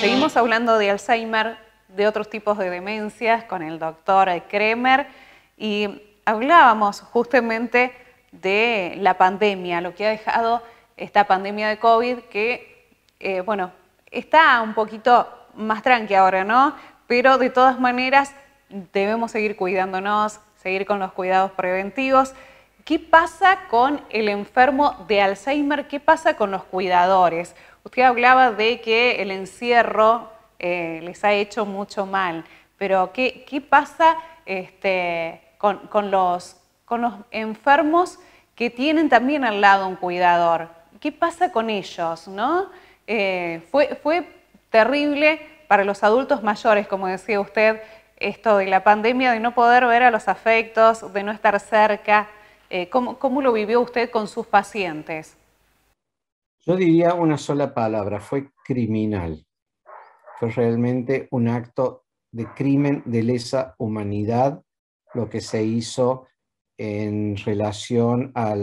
Seguimos hablando de Alzheimer, de otros tipos de demencias con el doctor Kremer y hablábamos justamente de la pandemia, lo que ha dejado esta pandemia de COVID que, eh, bueno, está un poquito más tranqui ahora, ¿no? Pero de todas maneras debemos seguir cuidándonos, seguir con los cuidados preventivos. ¿Qué pasa con el enfermo de Alzheimer? ¿Qué pasa con los cuidadores? Usted hablaba de que el encierro eh, les ha hecho mucho mal, pero ¿qué, pasa este, con, los, enfermos que tienen también al lado un cuidador? ¿Qué pasa con ellos? ¿no? Eh, fue terrible para los adultos mayores, como decía usted, esto de la pandemia, de no poder ver a los afectos, de no estar cerca. Eh, ¿cómo, lo vivió usted con sus pacientes? Yo diría una sola palabra, fue criminal. Fue realmente un acto de crimen de lesa humanidad lo que se hizo en relación a,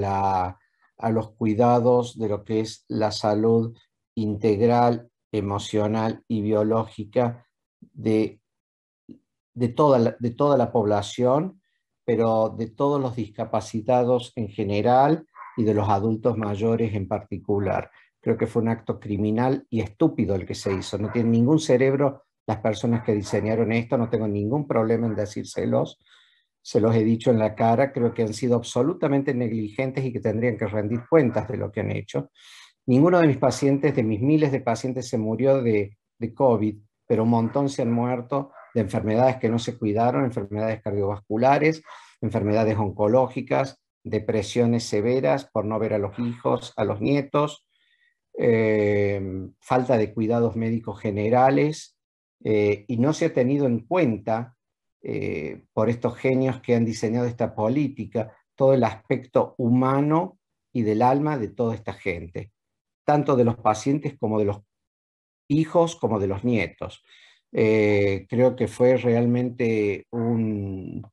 los cuidados de lo que es la salud integral, emocional y biológica de toda la población pero de todos los discapacitados en general y de los adultos mayores en particular. Creo que fue un acto criminal y estúpido el que se hizo. No tienen ningún cerebro las personas que diseñaron esto, no tengo ningún problema en decírselos. Se los he dicho en la cara, creo que han sido absolutamente negligentes y que tendrían que rendir cuentas de lo que han hecho. Ninguno de mis pacientes, de mis miles de pacientes, se murió de, COVID, pero un montón se han muerto de enfermedades que no se cuidaron, enfermedades cardiovasculares, enfermedades oncológicas, depresiones severas por no ver a los hijos, a los nietos, eh, falta de cuidados médicos generales, eh, y no se ha tenido en cuenta eh, por estos genios que han diseñado esta política todo el aspecto humano y del alma de toda esta gente, tanto de los pacientes como de los hijos como de los nietos. Eh, creo que fue realmente una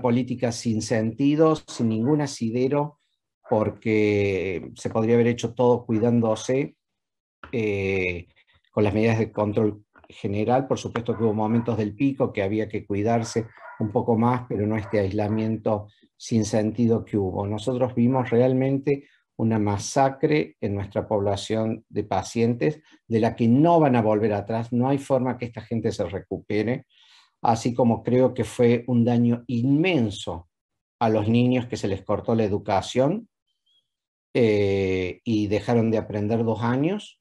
política sin sentido, sin ningún asidero, porque se podría haber hecho todo cuidándose eh, con las medidas de control general. Por supuesto que hubo momentos del pico que había que cuidarse un poco más, pero no este aislamiento sin sentido que hubo. Nosotros vimos realmente una masacre en nuestra población de pacientes de la que no van a volver atrás, no hay forma que esta gente se recupere, así como creo que fue un daño inmenso a los niños que se les cortó la educación eh, y dejaron de aprender dos años,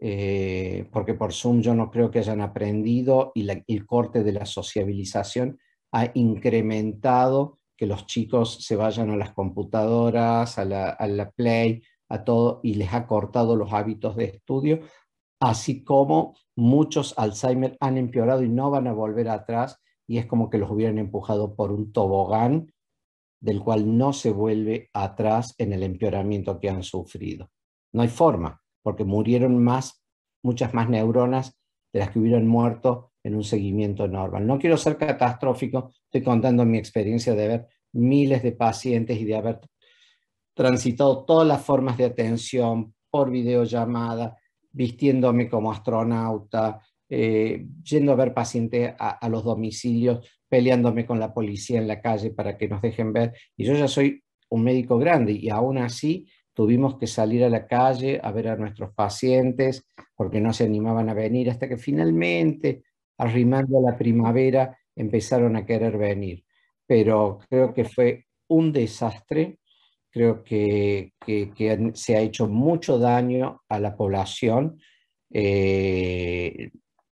eh, porque por Zoom yo no creo que hayan aprendido y el corte de la sociabilización ha incrementado que los chicos se vayan a las computadoras, a la, Play, a todo, y les ha cortado los hábitos de estudio, así como muchos Alzheimer han empeorado y no van a volver atrás, y es como que los hubieran empujado por un tobogán del cual no se vuelve atrás en el empeoramiento que han sufrido. No hay forma, porque murieron más, muchas más neuronas de las que hubieran muerto en un seguimiento normal. No quiero ser catastrófico, estoy contando mi experiencia de ver miles de pacientes y de haber transitado todas las formas de atención por videollamada, vistiéndome como astronauta, eh, yendo a ver pacientes a, a, los domicilios, peleándome con la policía en la calle para que nos dejen ver. Y yo ya soy un médico grande y aún así tuvimos que salir a la calle a ver a nuestros pacientes porque no se animaban a venir hasta que finalmente arrimando a la primavera, empezaron a querer venir. Pero creo que fue un desastre, creo que, se ha hecho mucho daño a la población eh,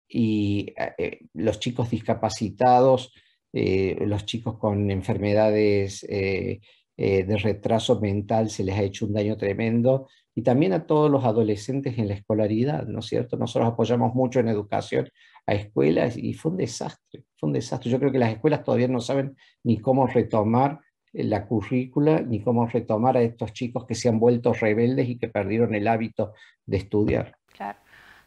y eh, eh, los chicos discapacitados, los chicos con enfermedades de retraso mental, se les ha hecho un daño tremendo y también a todos los adolescentes en la escolaridad, ¿no es cierto? Nosotros apoyamos mucho en educación a escuelas y fue un desastre, fue un desastre. Yo creo que las escuelas todavía no saben ni cómo retomar eh, la currícula, ni cómo retomar a estos chicos que se han vuelto rebeldes y que perdieron el hábito de estudiar. Claro.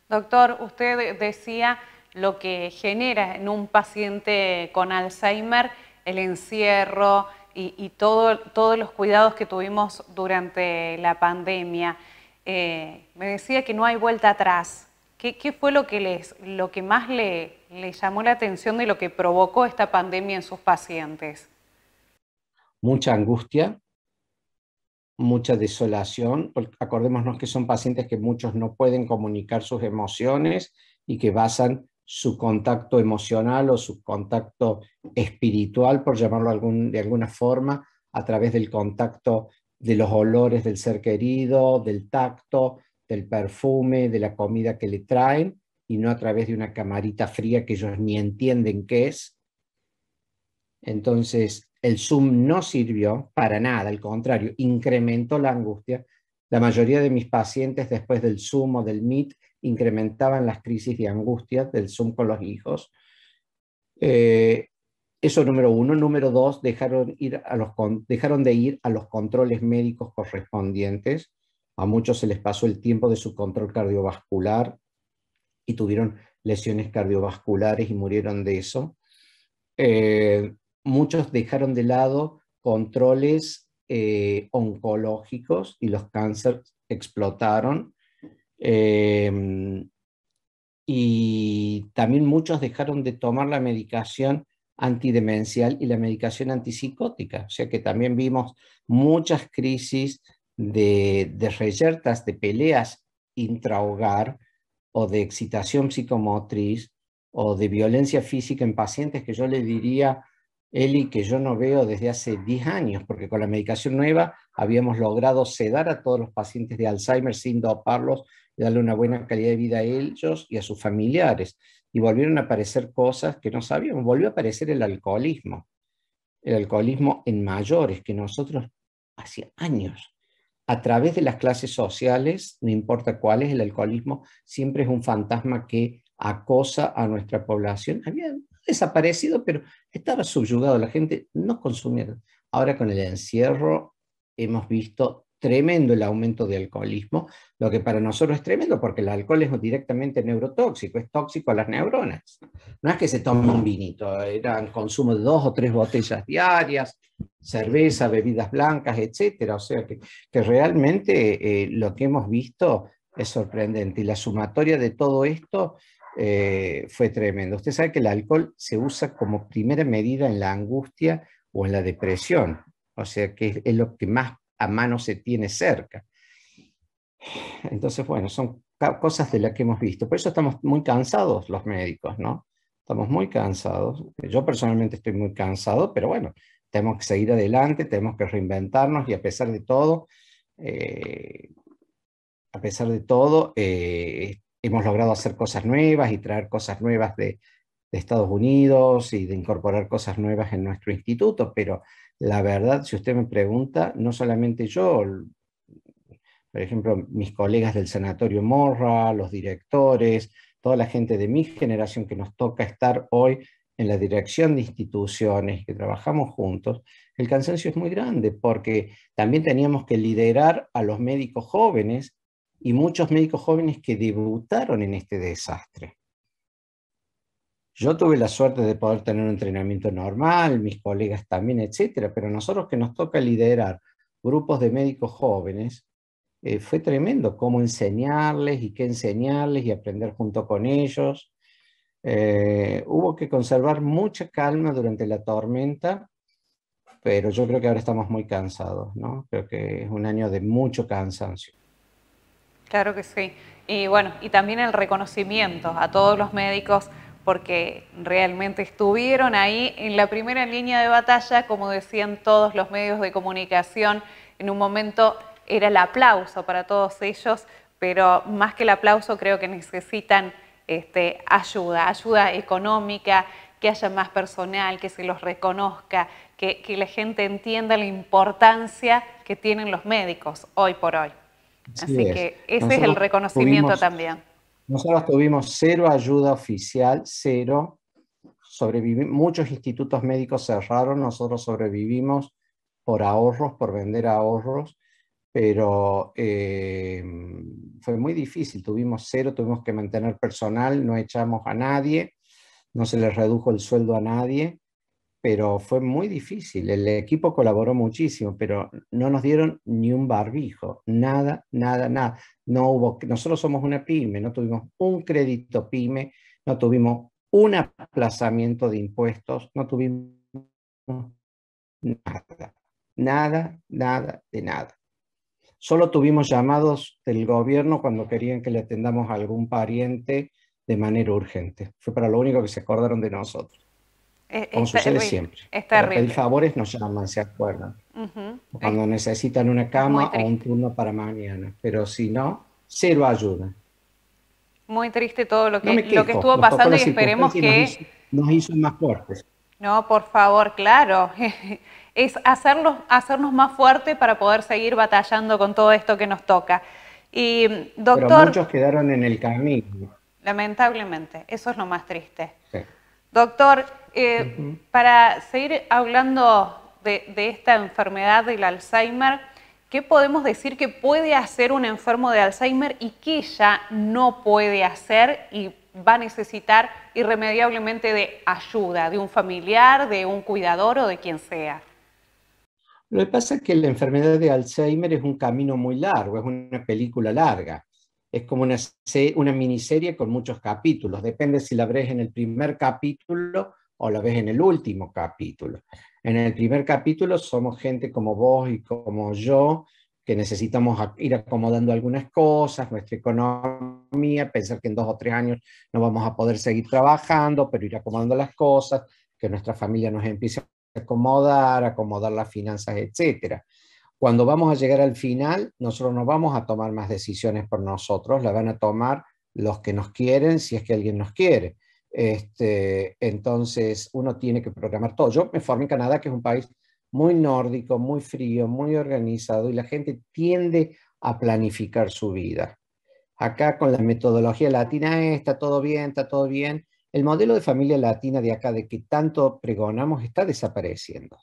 Doctor, usted decía lo que genera en un paciente con Alzheimer el encierro y, todo, todos los cuidados que tuvimos durante la pandemia. Eh, me decía que no hay vuelta atrás, ¿Qué, fue lo que, lo que más le, llamó la atención de lo que provocó esta pandemia en sus pacientes? Mucha angustia, mucha desolación, acordémonos que son pacientes que muchos no pueden comunicar sus emociones y que basan su contacto emocional o su contacto espiritual, por llamarlo de alguna forma, a través del contacto de los olores del ser querido, del tacto, del perfume, de la comida que le traen, y no a través de una camarita fría que ellos ni entienden qué es. Entonces, el Zoom no sirvió para nada, al contrario, incrementó la angustia. La mayoría de mis pacientes después del Zoom o del Meet incrementaban las crisis de angustia del Zoom con los hijos. Eh, eso número uno. Número dos, dejaron, ir a los, dejaron de ir a los controles médicos correspondientes. A muchos se les pasó el tiempo de su control cardiovascular y tuvieron lesiones cardiovasculares y murieron de eso. Eh, muchos dejaron de lado controles eh, oncológicos y los cánceres explotaron. Eh, y también muchos dejaron de tomar la medicación antidemencial y la medicación antipsicótica. O sea que también vimos muchas crisis de, reyertas, de peleas intrahogar o de excitación psicomotriz o de violencia física en pacientes que yo le diría, Eli, que yo no veo desde hace 10 años, porque con la medicación nueva habíamos logrado sedar a todos los pacientes de Alzheimer sin doparlos y darle una buena calidad de vida a ellos y a sus familiares. Y volvieron a aparecer cosas que no sabíamos. Volvió a aparecer el alcoholismo, el alcoholismo en mayores, que nosotros hacía años a través de las clases sociales, no importa cuál es, el alcoholismo siempre es un fantasma que acosa a nuestra población. Había desaparecido, pero estaba subyugado, la gente no consumía. Ahora con el encierro hemos visto tremendo el aumento de alcoholismo, lo que para nosotros es tremendo porque el alcohol es directamente neurotóxico, es tóxico a las neuronas. No es que se tome un vinito, era el consumo de dos o tres botellas diarias, cerveza, bebidas blancas, etcétera. O sea que, que realmente eh, lo que hemos visto es sorprendente y la sumatoria de todo esto eh, fue tremendo. Usted sabe que el alcohol se usa como primera medida en la angustia o en la depresión. O sea que es lo que más a mano se tiene cerca. Entonces, bueno, son cosas de las que hemos visto. Por eso estamos muy cansados los médicos, ¿no? Estamos muy cansados. Yo personalmente estoy muy cansado, pero bueno, tenemos que seguir adelante, tenemos que reinventarnos y a pesar de todo, eh, a pesar de todo, eh, hemos logrado hacer cosas nuevas y traer cosas nuevas de Estados Unidos y de incorporar cosas nuevas en nuestro instituto, pero la verdad, si usted me pregunta, no solamente yo, por ejemplo, mis colegas del Sanatorio Morra, los directores, toda la gente de mi generación que nos toca estar hoy en la dirección de instituciones, que trabajamos juntos, el cansancio es muy grande porque también teníamos que liderar a los médicos jóvenes y muchos médicos jóvenes que debutaron en este desastre. Yo tuve la suerte de poder tener un entrenamiento normal, mis colegas también, etcétera, pero nosotros que nos toca liderar grupos de médicos jóvenes, eh, fue tremendo cómo enseñarles y qué enseñarles y aprender junto con ellos. Eh, hubo que conservar mucha calma durante la tormenta, pero yo creo que ahora estamos muy cansados, ¿no? Creo que es un año de mucho cansancio. Claro que sí. Y bueno, y también el reconocimiento a todos los médicos porque realmente estuvieron ahí en la primera línea de batalla, como decían todos los medios de comunicación, en un momento era el aplauso para todos ellos, pero más que el aplauso creo que necesitan este, ayuda, ayuda económica, que haya más personal, que se los reconozca, que, la gente entienda la importancia que tienen los médicos hoy por hoy. Así, que ese es el reconocimiento también nosotros tuvimos cero ayuda oficial, cero. Sobrevivimos, muchos institutos médicos cerraron, nosotros sobrevivimos por ahorros, por vender ahorros, pero eh, fue muy difícil, tuvimos cero, tuvimos que mantener personal, no echamos a nadie, no se les redujo el sueldo a nadie, pero fue muy difícil. El equipo colaboró muchísimo, pero no nos dieron ni un barbijo, nada, nada, nada. No hubo, nosotros somos una pyme, no tuvimos un crédito pyme, no tuvimos un aplazamiento de impuestos, no tuvimos nada, nada, nada de nada. Solo tuvimos llamados del gobierno cuando querían que le atendamos a algún pariente de manera urgente. Fue para lo único que se acordaron de nosotros con eh, como es eh, siempre. Es terrible. Para favores nos llaman, se acuerdan. Cuando eh, necesitan una cama o un turno para mañana. Pero si no, cero ayuda. Muy triste todo lo que, lo que estuvo pasando y esperemos que... Nos hizo, más fuertes. No, por favor, claro. es hacernos, hacernos más fuertes para poder seguir batallando con todo esto que nos toca. Y, doctor... muchos quedaron en el camino. Lamentablemente, eso es lo más triste. Sí. Doctor, eh, para seguir hablando de, de, esta enfermedad del Alzheimer, ¿qué podemos decir que puede hacer un enfermo de Alzheimer y qué ya no puede hacer y va a necesitar irremediablemente de ayuda, de un familiar, de un cuidador o de quien sea? Lo que pasa es que la enfermedad de Alzheimer es un camino muy largo, es una película larga es como una, una miniserie con muchos capítulos. Depende si la ves en el primer capítulo o la ves en el último capítulo. En el primer capítulo somos gente como vos y como yo, que necesitamos ir acomodando algunas cosas, nuestra economía, pensar que en dos o tres años no vamos a poder seguir trabajando, pero ir acomodando las cosas, que nuestra familia nos empiece a acomodar, acomodar las finanzas, etcétera. Cuando vamos a llegar al final, nosotros no vamos a tomar más decisiones por nosotros, la van a tomar los que nos quieren, si es que alguien nos quiere. Este, entonces, uno tiene que programar todo. Yo me formé en Canadá, que es un país muy nórdico, muy frío, muy organizado, y la gente tiende a planificar su vida. Acá con la metodología latina, eh, está todo bien, está todo bien. El modelo de familia latina de acá, de que tanto pregonamos, está desapareciendo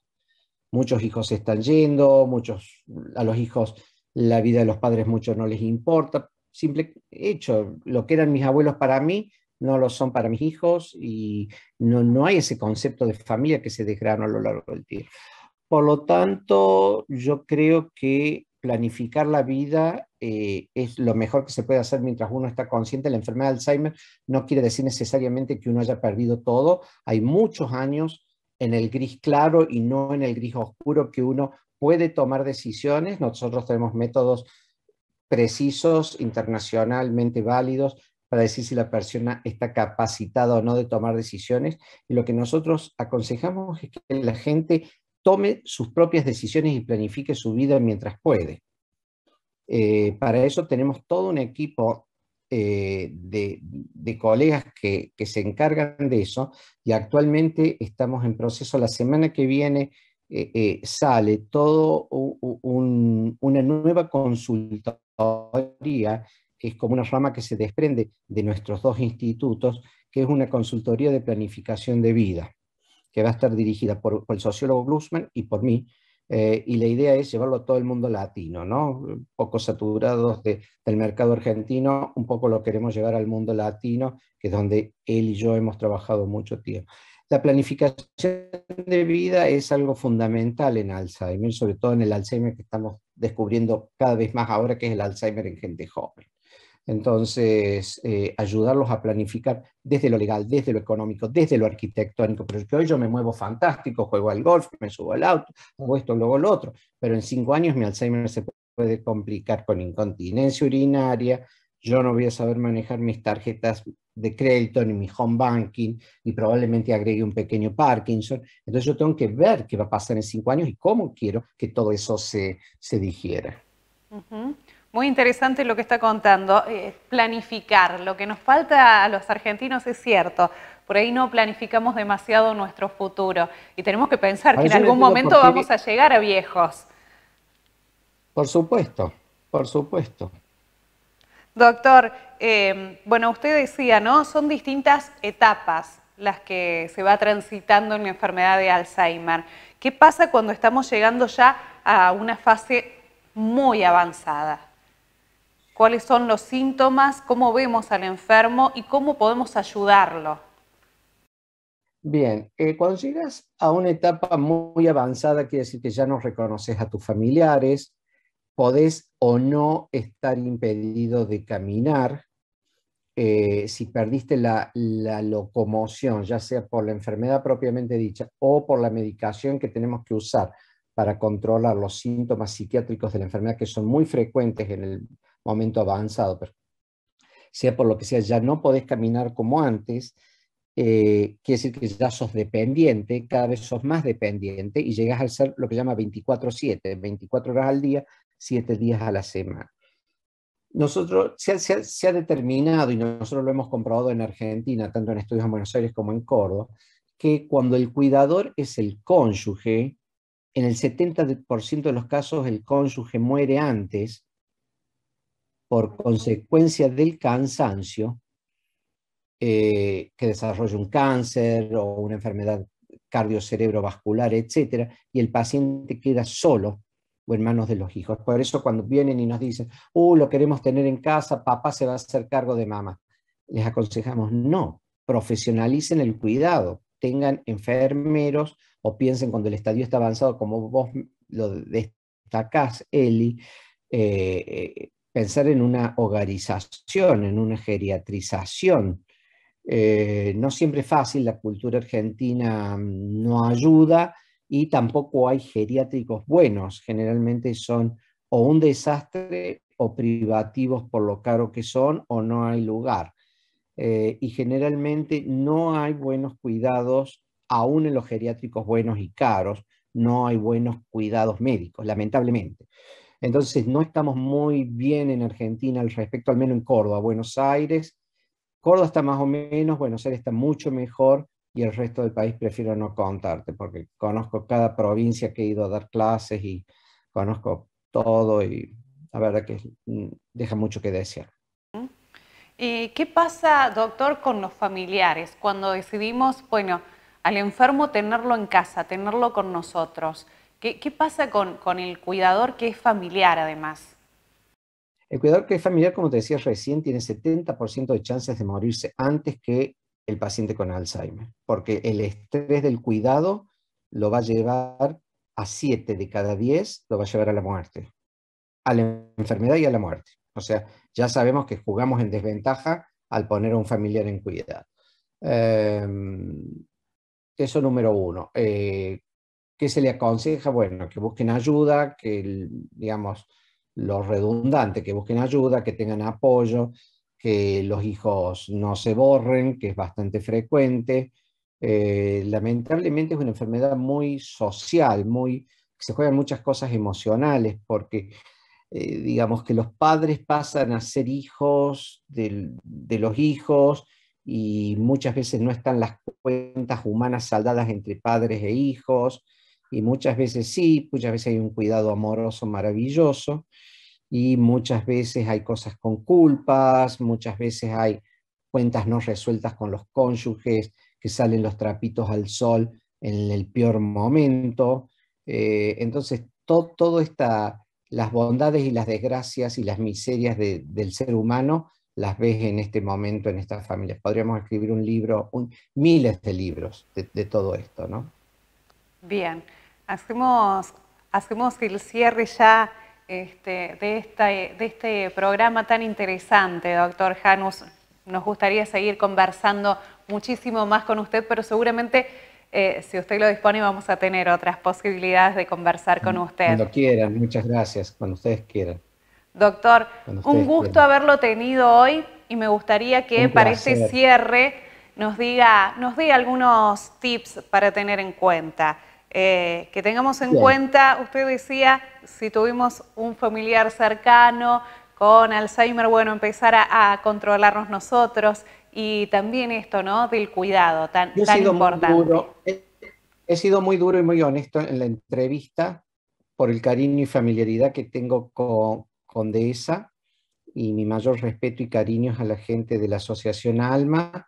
muchos hijos se están yendo, muchos, a los hijos la vida de los padres muchos no les importa. Simple hecho, lo que eran mis abuelos para mí no lo son para mis hijos y no, no hay ese concepto de familia que se desgrana a lo largo del tiempo. Por lo tanto, yo creo que planificar la vida eh, es lo mejor que se puede hacer mientras uno está consciente. La enfermedad de Alzheimer no quiere decir necesariamente que uno haya perdido todo. Hay muchos años en el gris claro y no en el gris oscuro, que uno puede tomar decisiones. Nosotros tenemos métodos precisos, internacionalmente válidos, para decir si la persona está capacitada o no de tomar decisiones. Y lo que nosotros aconsejamos es que la gente tome sus propias decisiones y planifique su vida mientras puede. Eh, para eso tenemos todo un equipo eh, de, colegas que, se encargan de eso y actualmente estamos en proceso. La semana que viene eh, eh, sale todo una nueva consultoría, que es como una rama que se desprende de nuestros dos institutos, que es una consultoría de planificación de vida, que va a estar dirigida por, el sociólogo Blusman y por mí, eh, y la idea es llevarlo a todo el mundo latino, ¿no? Eh, poco saturados del mercado argentino, un poco lo queremos llevar al mundo latino, que es donde él y yo hemos trabajado mucho tiempo. La planificación de vida es algo fundamental en Alzheimer, sobre todo en el Alzheimer que estamos descubriendo cada vez más ahora, que es el Alzheimer en gente joven. Entonces, eh, ayudarlos a planificar desde lo legal, desde lo económico, desde lo arquitectónico, pero que hoy yo me muevo fantástico, juego al golf, me subo al auto, hago esto, luego lo otro, pero en cinco años mi Alzheimer se puede complicar con incontinencia urinaria, yo no voy a saber manejar mis tarjetas de crédito ni mi home banking y probablemente agregue un pequeño Parkinson. Entonces yo tengo que ver qué va a pasar en cinco años y cómo quiero que todo eso se, se digiera. Ajá. Muy interesante lo que está contando, es eh, planificar. Lo que nos falta a los argentinos es cierto. Por ahí no planificamos demasiado nuestro futuro y tenemos que pensar que en algún momento vamos a llegar a viejos. Por supuesto, por supuesto. Doctor, eh, bueno, usted decía, ¿no? Son distintas etapas las que se va transitando en la enfermedad de Alzheimer. ¿Qué pasa cuando estamos llegando ya a una fase muy avanzada? cuáles son los síntomas, cómo vemos al enfermo y cómo podemos ayudarlo. Bien, eh, cuando llegas a una etapa muy avanzada, quiere decir que ya no reconoces a tus familiares, podés o no estar impedido de caminar. Eh, si perdiste la locomoción, ya sea por la enfermedad propiamente dicha o por la medicación que tenemos que usar para controlar los síntomas psiquiátricos de la enfermedad, que son muy frecuentes en el, momento avanzado, pero sea por lo que sea, ya no podés caminar como antes, eh, quiere decir que ya sos dependiente, cada vez sos más dependiente y llegas al ser lo que llama 24-7, 24 horas al día, 7 días a la semana. Nosotros, se ha, se ha, determinado, y nosotros lo hemos comprobado en Argentina, tanto en estudios en Buenos Aires como en Córdoba, que cuando el cuidador es el cónyuge, en el 70% de los casos el cónyuge muere antes por consecuencia del cansancio eh, que desarrolle un cáncer o una enfermedad cardiocerebrovascular, etc. Y el paciente queda solo o en manos de los hijos. Por eso cuando vienen y nos dicen, oh, lo queremos tener en casa, papá se va a hacer cargo de mamá. Les aconsejamos, no, profesionalicen el cuidado, tengan enfermeros o piensen cuando el estadio está avanzado, como vos lo destacás, Eli, eh, eh, pensar en una hogarización, en una geriatrización. Eh, no siempre es fácil, la cultura argentina mm, no ayuda y tampoco hay geriátricos buenos. Generalmente son o un desastre o privativos por lo caro que son o no hay lugar. Eh, y generalmente no hay buenos cuidados, aún en los geriátricos buenos y caros, no hay buenos cuidados médicos, lamentablemente. Entonces no estamos muy bien en Argentina al respecto, al menos en Córdoba, Buenos Aires. Córdoba está más o menos, Buenos Aires está mucho mejor y el resto del país prefiero no contarte porque conozco cada provincia que he ido a dar clases y conozco todo y la verdad que mm, deja mucho que desear. ¿Y eh, qué pasa, doctor, con los familiares cuando decidimos, bueno, al enfermo tenerlo en casa, tenerlo con nosotros? ¿Qué, pasa con, el cuidador que es familiar además? El cuidador que es familiar, como te decía recién, tiene 70% de chances de morirse antes que el paciente con Alzheimer, porque el estrés del cuidado lo va a llevar a 7 de cada 10, lo va a llevar a la muerte, a la enfermedad y a la muerte. O sea, ya sabemos que jugamos en desventaja al poner a un familiar en cuidado. Em, eso número uno. Eh, ¿Qué se le aconseja, bueno, que busquen ayuda, que, digamos, lo redundante, que busquen ayuda, que tengan apoyo, que los hijos no se borren, que es bastante frecuente. Eh, lamentablemente es una enfermedad muy social, muy, se juegan muchas cosas emocionales, porque eh, digamos que los padres pasan a ser hijos de los hijos y muchas veces no están las cuentas humanas saldadas entre padres e hijos y muchas veces sí, muchas veces hay un cuidado amoroso maravilloso y muchas veces hay cosas con culpas, muchas veces hay cuentas no resueltas con los cónyuges, que salen los trapitos al sol en el peor momento. Eh, entonces, todas todo las bondades y las desgracias y las miserias del ser humano las ves en este momento en estas familias. Podríamos escribir un libro, un, miles de libros de todo esto, ¿no? Bien, hacemos, hacemos el cierre ya este, de, esta, de este programa tan interesante, doctor Janus. Nos gustaría seguir conversando muchísimo más con usted, pero seguramente eh, si usted lo dispone vamos a tener otras posibilidades de conversar con usted. Cuando quieran, muchas gracias, cuando ustedes quieran. Doctor, un gusto haberlo tenido hoy y me gustaría que para este cierre nos diga, nos dé algunos tips para tener en cuenta. Eh, que tengamos en cuenta, usted decía, si tuvimos un familiar cercano con Alzheimer, bueno, empezar a, controlarnos nosotros y también esto, ¿no? Del cuidado tan, sido importante. Muy duro, he, sido muy duro y muy honesto en la entrevista por el cariño y familiaridad que tengo con, con Dehesa y mi mayor respeto y cariño es a la gente de la Asociación Alma,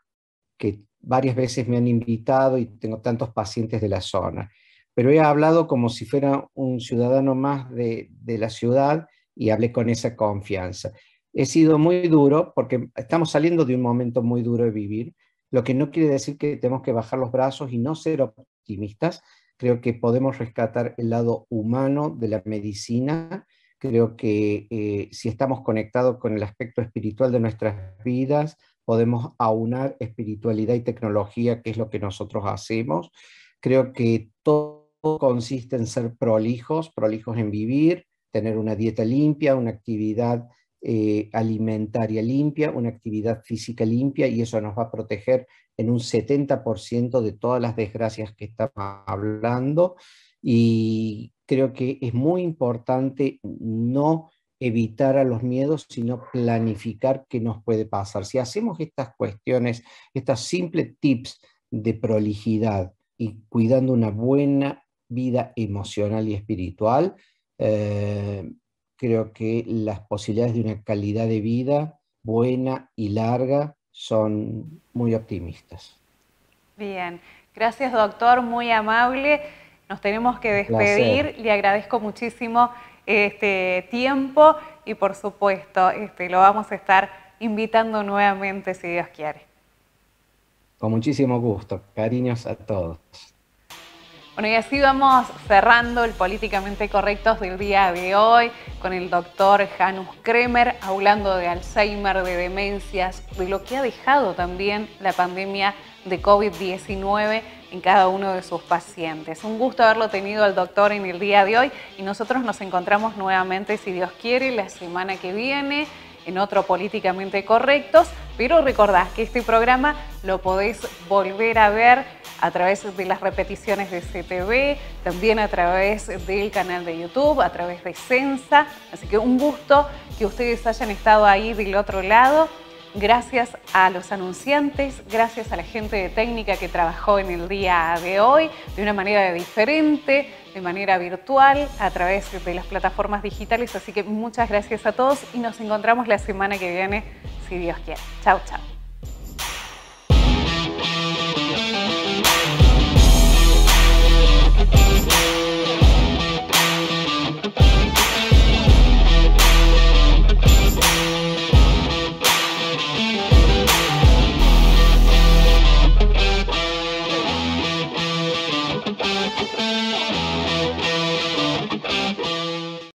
que varias veces me han invitado y tengo tantos pacientes de la zona pero he hablado como si fuera un ciudadano más de, la ciudad y hablé con esa confianza. He sido muy duro porque estamos saliendo de un momento muy duro de vivir, lo que no quiere decir que tenemos que bajar los brazos y no ser optimistas. Creo que podemos rescatar el lado humano de la medicina. Creo que eh, si estamos conectados con el aspecto espiritual de nuestras vidas, podemos aunar espiritualidad y tecnología, que es lo que nosotros hacemos. Creo que todo consiste en ser prolijos, prolijos en vivir, tener una dieta limpia, una actividad eh, alimentaria limpia, una actividad física limpia y eso nos va a proteger en un 70% de todas las desgracias que estamos hablando. Y creo que es muy importante no evitar a los miedos, sino planificar qué nos puede pasar. Si hacemos estas cuestiones, estas simples tips de prolijidad, y cuidando una buena vida emocional y espiritual, eh, creo que las posibilidades de una calidad de vida buena y larga son muy optimistas. Bien, gracias doctor, muy amable. Nos tenemos que despedir. Le agradezco muchísimo este tiempo y por supuesto este, lo vamos a estar invitando nuevamente si Dios quiere. Con muchísimo gusto. Cariños a todos. Bueno, y así vamos cerrando el Políticamente Correctos del día de hoy con el doctor Janus Kremer hablando de Alzheimer, de demencias, de lo que ha dejado también la pandemia de COVID-19 en cada uno de sus pacientes. Un gusto haberlo tenido al doctor en el día de hoy y nosotros nos encontramos nuevamente, si Dios quiere, la semana que viene en otro políticamente correctos, pero recordad que este programa lo podéis volver a ver a través de las repeticiones de CTV, también a través del canal de YouTube, a través de Sensa. Así que un gusto que ustedes hayan estado ahí del otro lado gracias a los anunciantes, gracias a la gente de técnica que trabajó en el día de hoy de una manera diferente, de manera virtual, a través de las plataformas digitales. Así que muchas gracias a todos y nos encontramos la semana que viene, si Dios quiere. Chao, chao.